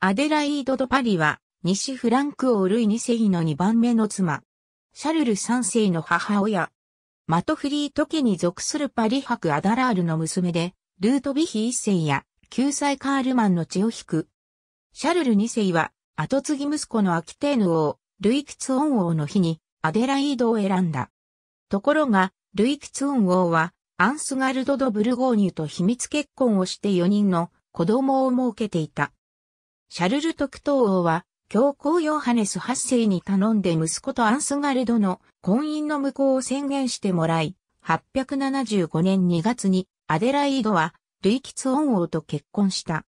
アデライード・ド・パリは、西フランク王ルイ2世の2番目の妻。シャルル3世の母親。マトフリート家に属するパリ伯アダラールの娘で、ルートビヒ1世や、救済カールマンの血を引く。シャルル2世は、後継ぎ息子のアキテーヌ王、ルイクツオン王の日に、アデライードを選んだ。ところが、ルイクツオン王は、アンスガルド・ド・ブルゴーニュと秘密結婚をして4人の子供を設けていた。シャルル特等王は、教皇ヨハネス8世に頼んで息子とアンスガルドの婚姻の無効を宣言してもらい、875年2月にアデライードはルイツオ恩王と結婚した。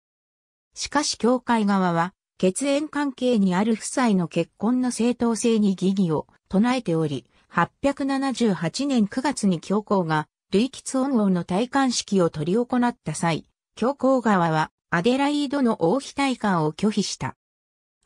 しかし教会側は、血縁関係にある夫妻の結婚の正当性に疑義を唱えており、878年9月に教皇がルイツオ恩王の戴冠式を取り行った際、教皇側はアデライードの王妃退官を拒否した。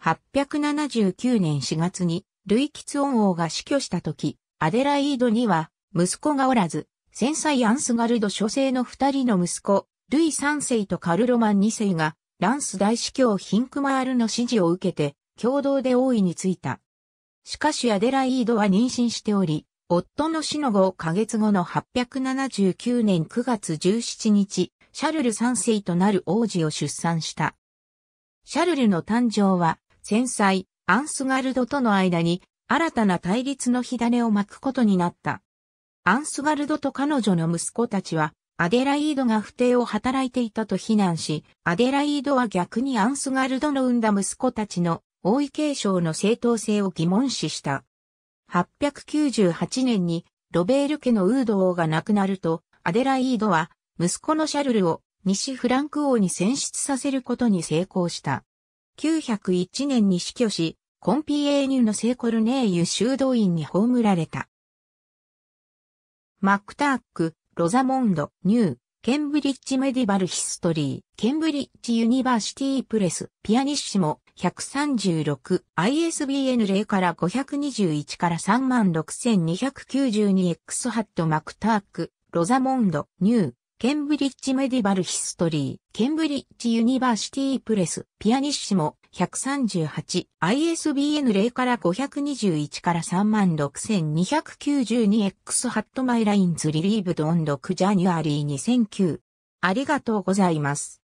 879年4月に、ルイキツオン王が死去した時、アデライードには、息子がおらず、戦災アンスガルド諸世の二人の息子、ルイ三世とカルロマン二世が、ランス大司教ヒンクマールの指示を受けて、共同で王位についた。しかしアデライードは妊娠しており、夫の死の5ヶ月後の879年9月17日、シャルル3世となる王子を出産した。シャルルの誕生は、戦災、アンスガルドとの間に、新たな対立の火種を巻くことになった。アンスガルドと彼女の息子たちは、アデライードが不定を働いていたと非難し、アデライードは逆にアンスガルドの産んだ息子たちの王位継承の正当性を疑問視した。898年にロベール家のウード王が亡くなると、アデライードは息子のシャルルを西フランク王に選出させることに成功した。901年に死去し、コンピエーニュの聖コルネーユ修道院に葬られた。マックターック、ロザモンド、ニュー、ケンブリッジメディバルヒストリー、ケンブリッジユニバーシティプレス、ピアニッシモ、136、ISBN 0から521から 36,292X ハットマクターク、ロザモンド、ニュー、ケンブリッジメディバルヒストリー、ケンブリッジユニバーシティプレス、ピアニッシモ、138、ISBN 0から521から 36292X ハットマイラインズリリーブドンドクジャニュアリー2009。ありがとうございます。